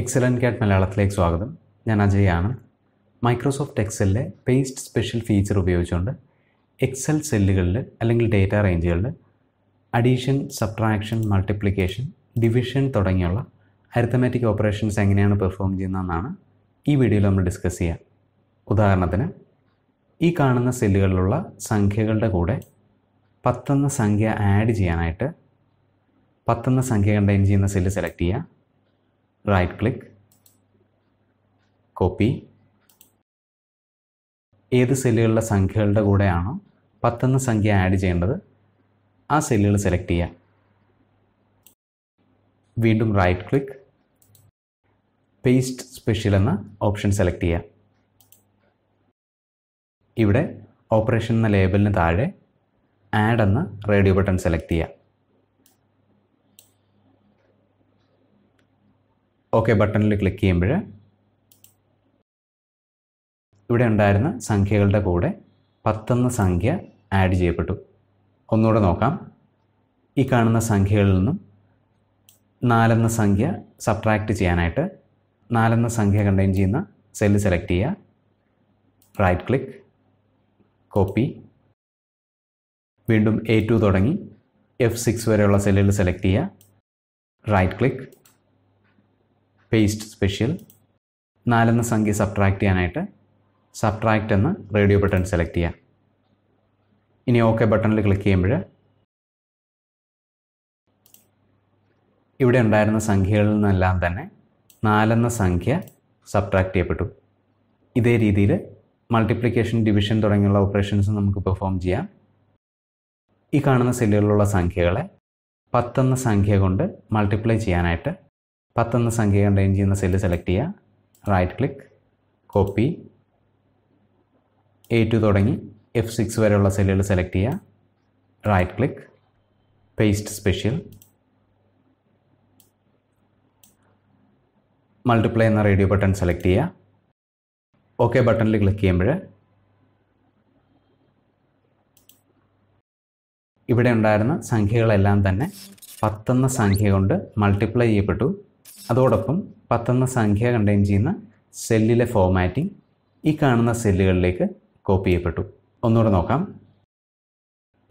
excellent കാറ്റ് മലയാളത്തിലേക്ക് സ്വാഗതം ഞാൻ അജയാണ് മൈക്രോസോഫ്റ്റ് എക്സലിലെ പേസ്റ്റ് സ്പെഷ്യൽ ഫീച്ചർ ഉപയോഗിച്ചുകൊണ്ട് എക്സൽ സെല്ലുകളിൽ അല്ലെങ്കിൽ ഡേറ്റ റേഞ്ചുകളിൽ അഡീഷൻ സബ്ട്രാക്ഷൻ മൾട്ടിപ്ലിക്കേഷൻ ഡിവിഷൻ തുടങ്ങിയുള്ള അരിത്തമാറ്റിക് ഓപ്പറേഷൻസ് എങ്ങനെയാണ് പെർഫോം ചെയ്യുന്നതെന്നാണ് ഈ വീഡിയോയിൽ നമ്മൾ ഡിസ്കസ് ചെയ്യുക ഉദാഹരണത്തിന് ഈ കാണുന്ന സെല്ലുകളിലുള്ള സംഖ്യകളുടെ കൂടെ പത്തെന്ന സംഖ്യ ആഡ് ചെയ്യാനായിട്ട് പത്തെന്ന സംഖ്യ കണ്ടെയ്ൻ ചെയ്യുന്ന സെല്ല് സെലക്ട് ചെയ്യുക റൈറ്റ് ക്ലിക്ക് കോപ്പി ഏത് സെല്ലുകളിലെ സംഖ്യകളുടെ കൂടെയാണോ പത്തെന്ന സംഖ്യ ആഡ് ചെയ്യേണ്ടത് ആ സെല്ലുകൾ സെലക്ട് ചെയ്യുക വീണ്ടും റൈറ്റ് ക്ലിക്ക് പേസ്റ്റ് സ്പെഷ്യൽ എന്ന ഓപ്ഷൻ സെലക്ട് ചെയ്യുക ഇവിടെ ഓപ്പറേഷൻ എന്ന ലേബലിന് താഴെ ആഡ് എന്ന റേഡിയോ ബട്ടൺ സെലക്ട് ചെയ്യുക ഓക്കെ ബട്ടണിൽ ക്ലിക്ക് ചെയ്യുമ്പോൾ ഇവിടെ ഉണ്ടായിരുന്ന സംഖ്യകളുടെ കൂടെ പത്തെന്ന സംഖ്യ ആഡ് ചെയ്യപ്പെട്ടു ഒന്നുകൂടെ നോക്കാം ഈ കാണുന്ന സംഖ്യകളിൽ നിന്നും നാലെന്ന സംഖ്യ സബ്ട്രാക്ട് ചെയ്യാനായിട്ട് നാലെന്ന സംഖ്യ കണ്ടെയ്ൻ ചെയ്യുന്ന സെല്ല് സെലക്ട് ചെയ്യുക റൈറ്റ് ക്ലിക്ക് കോപ്പി വീണ്ടും എ ടു തുടങ്ങി എഫ് സിക്സ് വരെയുള്ള സെല്ലുകൾ സെലക്ട് ചെയ്യുക റൈറ്റ് ക്ലിക്ക് പേസ്റ്റ് സ്പെഷ്യൽ നാലെന്ന സംഖ്യ സബ്ട്രാക്ട് ചെയ്യാനായിട്ട് സബ്ട്രാക്ട് എന്ന റേഡിയോ ബട്ടൺ സെലക്ട് ചെയ്യുക ഇനി ഓക്കെ ബട്ടണിൽ ക്ലിക്ക് ചെയ്യുമ്പോൾ ഇവിടെ ഉണ്ടായിരുന്ന സംഖ്യകളിൽ നിന്നെല്ലാം തന്നെ നാലെന്ന സംഖ്യ സബ്ട്രാക്ട് ചെയ്യപ്പെട്ടു ഇതേ രീതിയിൽ മൾട്ടിപ്ലിക്കേഷൻ ഡിവിഷൻ തുടങ്ങിയുള്ള ഓപ്പറേഷൻസ് നമുക്ക് പെർഫോം ചെയ്യാം ഈ കാണുന്ന സെല്ലുകളിലുള്ള സംഖ്യകളെ പത്തെന്ന സംഖ്യ കൊണ്ട് മൾട്ടിപ്ലൈ ചെയ്യാനായിട്ട് പത്തെന്ന സംഖ്യ കണ്ടെയ്ൻ ചെയ്യുന്ന സെല്ല് സെലക്ട് ചെയ്യുക right click copy A two തുടങ്ങി എഫ് സിക്സ് വരെയുള്ള സെല്ലുകൾ സെലക്ട് ചെയ്യുക right click paste special multiply എന്ന റേഡിയോ ബട്ടൺ സെലക്ട് ചെയ്യുക ഓക്കെ ബട്ടണിൽ ക്ലിക്ക് ചെയ്യുമ്പോൾ ഇവിടെ ഉണ്ടായിരുന്ന സംഖ്യകളെല്ലാം തന്നെ പത്തെന്ന സംഖ്യ കൊണ്ട് മൾട്ടിപ്ലൈ ചെയ്യപ്പെട്ടു അതോടൊപ്പം പത്തെന്ന സംഖ്യ കണ്ടെയ്ൻ ചെയ്യുന്ന സെല്ലിലെ ഫോമാറ്റിംഗ് ഈ കാണുന്ന സെല്ലുകളിലേക്ക് കോപ്പി ചെയ്യപ്പെട്ടു ഒന്നുകൂടെ നോക്കാം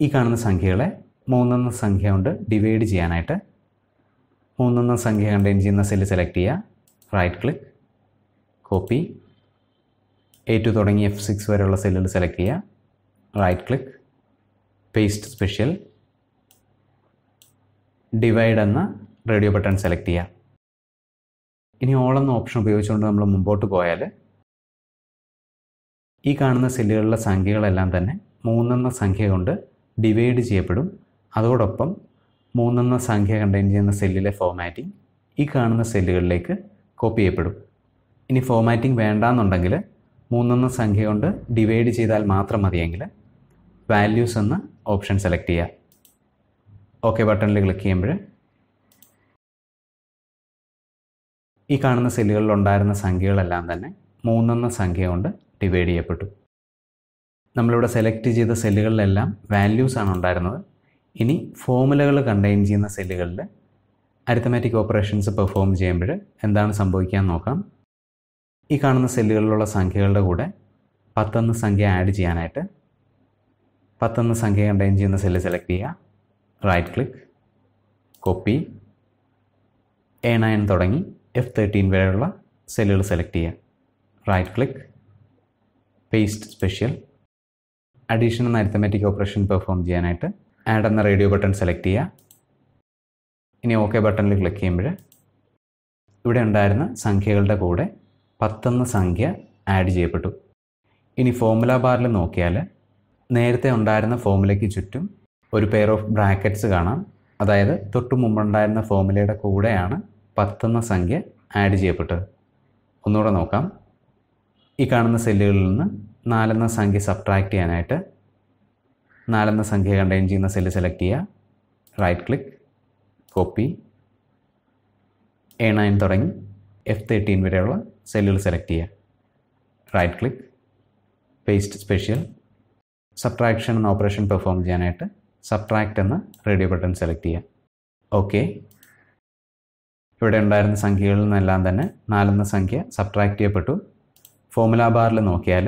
ഈ കാണുന്ന സംഖ്യകളെ മൂന്നെന്ന സംഖ്യ കൊണ്ട് ഡിവൈഡ് ചെയ്യാനായിട്ട് മൂന്നെന്ന സംഖ്യ കണ്ടെയ്ൻ ചെയ്യുന്ന സെല്ല് സെലക്ട് ചെയ്യുക right click copy A two തുടങ്ങി എഫ് സിക്സ് വരെയുള്ള സെല്ലുകൾ സെലക്ട് ചെയ്യുക right click paste special divide എന്ന റേഡിയോ ബട്ടൺ സെലക്ട് ചെയ്യുക ഇനി ഓൾ എന്ന ഓപ്ഷൻ ഉപയോഗിച്ചുകൊണ്ട് നമ്മൾ മുമ്പോട്ട് പോയാൽ ഈ കാണുന്ന സെല്ലുകളിലെ സംഖ്യകളെല്ലാം തന്നെ മൂന്നെന്ന സംഖ്യ കൊണ്ട് ഡിവൈഡ് ചെയ്യപ്പെടും അതോടൊപ്പം മൂന്നെന്ന സംഖ്യ കണ്ടെയ്ൻ ചെയ്യുന്ന സെല്ലിലെ ഫോമാറ്റിംഗ് ഈ കാണുന്ന സെല്ലുകളിലേക്ക് കോപ്പി ചെയ്യപ്പെടും ഇനി ഫോമാറ്റിംഗ് വേണ്ടാന്നുണ്ടെങ്കിൽ മൂന്നെന്ന സംഖ്യ കൊണ്ട് ഡിവൈഡ് ചെയ്താൽ മാത്രം മതിയെങ്കിൽ വാല്യൂസ് എന്ന ഓപ്ഷൻ സെലക്ട് ചെയ്യുക ഓക്കെ ബട്ടണിൽ ക്ലിക്ക് ചെയ്യുമ്പോൾ ഈ കാണുന്ന സെല്ലുകളിൽ ഉണ്ടായിരുന്ന സംഖ്യകളെല്ലാം തന്നെ മൂന്നെന്ന സംഖ്യ കൊണ്ട് ഡിവൈഡ് ചെയ്യപ്പെട്ടു നമ്മളിവിടെ സെലക്ട് ചെയ്ത സെല്ലുകളിലെല്ലാം വാല്യൂസ് ആണ് ഉണ്ടായിരുന്നത് ഇനി ഫോമുലകൾ കണ്ടെയ്ൻ ചെയ്യുന്ന സെല്ലുകളിൽ അരിത്തമാറ്റിക് ഓപ്പറേഷൻസ് പെർഫോം ചെയ്യുമ്പോൾ എന്താണ് സംഭവിക്കാൻ നോക്കാം ഈ കാണുന്ന സെല്ലുകളിലുള്ള സംഖ്യകളുടെ കൂടെ പത്തൊന്ന് സംഖ്യ ആഡ് ചെയ്യാനായിട്ട് പത്തൊന്ന് സംഖ്യ കണ്ടെയ്ൻ ചെയ്യുന്ന സെല്ല് സെലക്ട് ചെയ്യുക right click copy A nine തുടങ്ങി എഫ് തേർട്ടീൻ വരെയുള്ള സെല്ലുകൾ സെലക്ട് ചെയ്യുക right click paste special additional arithmetic operation perform ചെയ്യാനായിട്ട് ആഡ് എന്ന റേഡിയോ ബട്ടൺ സെലക്ട് ചെയ്യുക ഇനി ഓക്കെ ബട്ടണിൽ ക്ലിക്ക് ചെയ്യുമ്പോൾ ഇവിടെ ഉണ്ടായിരുന്ന സംഖ്യകളുടെ കൂടെ പത്തൊന്ന് സംഖ്യ ആഡ് ചെയ്യപ്പെട്ടു ഇനി ഫോർമുല ബാറിൽ നോക്കിയാൽ നേരത്തെ ഉണ്ടായിരുന്ന ഫോമിലേക്ക് ചുറ്റും ഒരു പെയർ ഓഫ് ബ്രാക്കറ്റ്സ് കാണാം അതായത് തൊട്ടു മുമ്പുണ്ടായിരുന്ന ഫോമിലയുടെ കൂടെയാണ് പത്തെന്ന സംഖ്യ ആഡ് ചെയ്യപ്പെട്ടത് ഒന്നുകൂടെ നോക്കാം ഈ കാണുന്ന സെല്ലുകളിൽ നിന്ന് നാലെന്ന സംഖ്യ സബ്ട്രാക്ട് ചെയ്യാനായിട്ട് നാലെന്ന സംഖ്യ കണ്ടെയ്ൻ ചെയ്യുന്ന സെല്ല് സെലക്ട് ചെയ്യുക right click copy A nine തുടങ്ങി എഫ് തേർട്ടീൻ വരെയുള്ള സെല്ലുകൾ സെലക്ട് ചെയ്യുക right click paste special subtraction എന്ന ഓപ്പറേഷൻ പെർഫോം ചെയ്യാനായിട്ട് സബ്ട്രാക്ട് എന്ന റേഡിയോ ബട്ടൺ സെലക്ട് ചെയ്യാം ഓക്കെ ഇവിടെ ഉണ്ടായിരുന്ന സംഖ്യകളിൽ നിന്നെല്ലാം തന്നെ നാലെന്ന സംഖ്യ സബ്ട്രാക്ട് ചെയ്യപ്പെട്ടു ഫോമുല ബാറിൽ നോക്കിയാൽ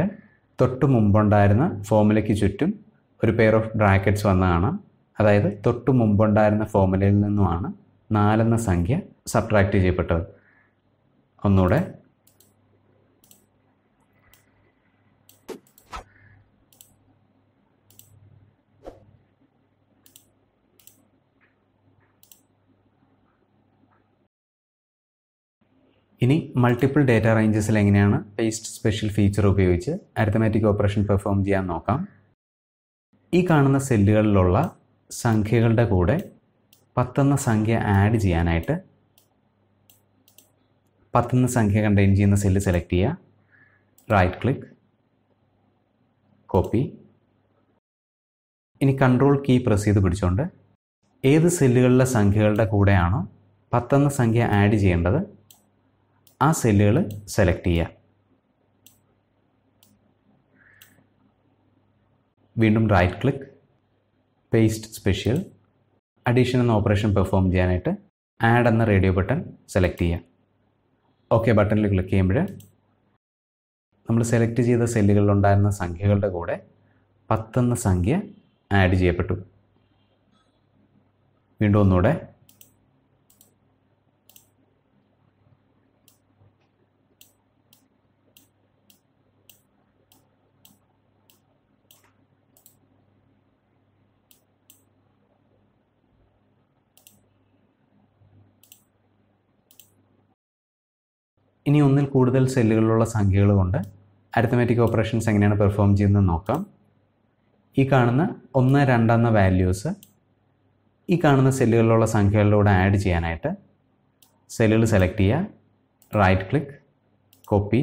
തൊട്ട് മുമ്പുണ്ടായിരുന്ന ഫോമുലയ്ക്ക് ചുറ്റും ഒരു പെയർ ഓഫ് ബ്രാക്കറ്റ്സ് വന്ന് കാണാം അതായത് തൊട്ട് മുമ്പുണ്ടായിരുന്ന ഫോമുലയിൽ നിന്നുമാണ് നാലെന്ന സംഖ്യ സബ്ട്രാക്ട് ചെയ്യപ്പെട്ടത് ഒന്നുകൂടെ ഇനി മൾട്ടിപ്പിൾ ഡേറ്റ റേഞ്ചസിൽ എങ്ങനെയാണ് പേസ്റ്റ് സ്പെഷ്യൽ ഫീച്ചർ ഉപയോഗിച്ച് അരിത്തമാറ്റിക് ഓപ്പറേഷൻ പെർഫോം ചെയ്യാൻ നോക്കാം ഈ കാണുന്ന സെല്ലുകളിലുള്ള സംഖ്യകളുടെ കൂടെ പത്തെന്ന സംഖ്യ ആഡ് ചെയ്യാനായിട്ട് പത്തെന്ന സംഖ്യ കണ്ടെയ്ൻ ചെയ്യുന്ന സെല്ല് സെലക്ട് ചെയ്യുക റൈറ്റ് ക്ലിക്ക് കോപ്പി ഇനി കൺട്രോൾ കീ പ്രസ് ചെയ്ത് പിടിച്ചുകൊണ്ട് ഏത് സെല്ലുകളിലെ സംഖ്യകളുടെ കൂടെയാണോ പത്തെന്ന സംഖ്യ ആഡ് ചെയ്യേണ്ടത് ആ സെല്ലുകൾ സെലക്ട് ചെയ്യുക വീണ്ടും right click paste special addition എന്ന ഓപ്പറേഷൻ പെർഫോം ചെയ്യാനായിട്ട് ആഡ് എന്ന റേഡിയോ ബട്ടൺ സെലക്ട് ചെയ്യുക ഓക്കെ ബട്ടണിൽ ക്ലിക്ക് ചെയ്യുമ്പോൾ നമ്മൾ സെലക്ട് ചെയ്ത സെല്ലുകളിലുണ്ടായിരുന്ന സംഖ്യകളുടെ കൂടെ പത്തെന്ന സംഖ്യ ആഡ് ചെയ്യപ്പെട്ടു വീണ്ടും ഒന്നുകൂടെ ഇനി ഒന്നിൽ കൂടുതൽ സെല്ലുകളിലുള്ള സംഖ്യകൾ കൊണ്ട് അരിത്തമാറ്റിക് ഓപ്പറേഷൻസ് എങ്ങനെയാണ് പെർഫോം ചെയ്യുന്നത് നോക്കാം ഈ കാണുന്ന ഒന്ന് രണ്ടെന്ന എന്ന വാല്യൂസ് ഈ കാണുന്ന സെല്ലുകളിലുള്ള സംഖ്യകളിലൂടെ ആഡ് ചെയ്യാനായിട്ട് സെല്ലുകൾ സെലക്ട് ചെയ്യുക റൈറ്റ് ക്ലിക്ക് കോപ്പി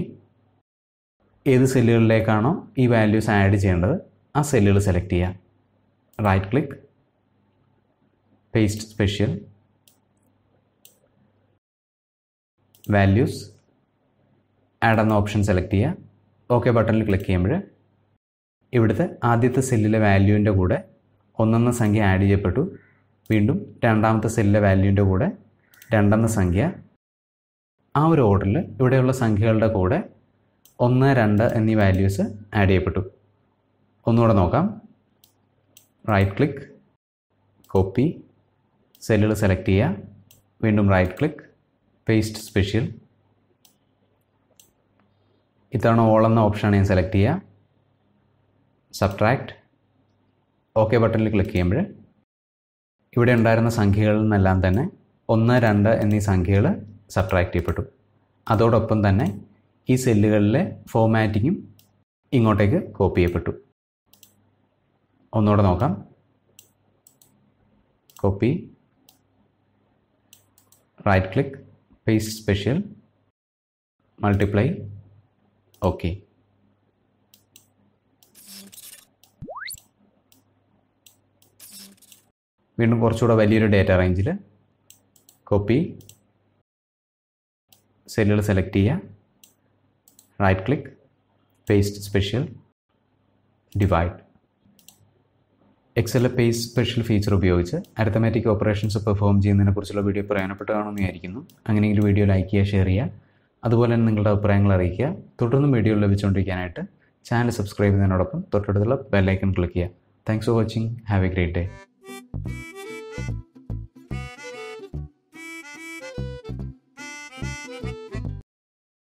ഏത് സെല്ലുകളിലേക്കാണോ ഈ വാല്യൂസ് ആഡ് ചെയ്യേണ്ടത് ആ സെല്ലുകൾ സെലക്ട് ചെയ്യുക right click paste special values add എന്ന ഓപ്ഷൻ സെലക്ട് ചെയ്യുക ഓക്കെ ബട്ടണിൽ ക്ലിക്ക് ചെയ്യുമ്പോൾ ഇവിടുത്തെ ആദ്യത്തെ സെല്ലിലെ വാല്യൂവിൻ്റെ കൂടെ ഒന്നെന്ന സംഖ്യ ആഡ് ചെയ്യപ്പെട്ടു വീണ്ടും രണ്ടാമത്തെ സെല്ലിലെ വാല്യൂവിൻ്റെ കൂടെ രണ്ടെന്ന സംഖ്യ ആ ഒരു ഓർഡറിൽ ഇവിടെയുള്ള സംഖ്യകളുടെ കൂടെ ഒന്ന് രണ്ട് എന്നീ വാല്യൂസ് ആഡ് ചെയ്യപ്പെട്ടു ഒന്നുകൂടെ നോക്കാം റൈറ്റ് ക്ലിക്ക് കോപ്പി സെല്ലുകൾ സെലക്ട് ചെയ്യുക വീണ്ടും റൈറ്റ് ക്ലിക്ക് പേസ്റ്റ് സ്പെഷ്യൽ ഇത്തവണ ഓൾ എന്ന ഓപ്ഷനാണ് ഞാൻ സെലക്ട് ചെയ്യുക സബ്ട്രാക്ട് ഓക്കെ ബട്ടണിൽ ക്ലിക്ക് ചെയ്യുമ്പോൾ ഇവിടെ ഉണ്ടായിരുന്ന സംഖ്യകളിൽ നിന്നെല്ലാം തന്നെ ഒന്ന് രണ്ട് എന്നീ സംഖ്യകൾ സബ്ട്രാക്ട് ചെയ്യപ്പെട്ടു അതോടൊപ്പം തന്നെ ഈ സെല്ലുകളിലെ ഫോമാറ്റിങ്ങും ഇങ്ങോട്ടേക്ക് കോപ്പി ചെയ്യപ്പെട്ടു ഒന്നുകൂടെ നോക്കാം copy right click paste special multiply okay വീണ്ടും കുറച്ചുകൂടെ വലിയൊരു ഡേറ്റ റേഞ്ചിൽ കോപ്പി സെല്ലുകൾ സെലക്ട് ചെയ്യുക right click paste special divide എക്സെല്ലെ പേസ് സ്പെഷ്യൽ ഫീച്ചർ ഉപയോഗിച്ച് അരിത്തമാറ്റിക് ഓപ്പറേഷൻസ് പെർഫോം ചെയ്യുന്നതിനെക്കുറിച്ചുള്ള വീഡിയോ പ്രയോജനപ്പെട്ടതാണെന്ന് വിചാരിക്കുന്നു അങ്ങനെയെങ്കിൽ വീഡിയോ ലൈക്ക് ചെയ്യുക ഷെയർ ചെയ്യുക അതുപോലെ തന്നെ നിങ്ങളുടെ അഭിപ്രായങ്ങൾ അറിയിക്കുക തുടർന്നും വീഡിയോ ലഭിച്ചുകൊണ്ടിരിക്കാനായിട്ട് ചാനൽ സബ്സ്ക്രൈബ് ചെയ്യുന്നതിനോടൊപ്പം തൊട്ടടുത്തുള്ള ബെല്ലൈക്കൺ ക്ലിക്ക് ചെയ്യുക thanks for watching have a great day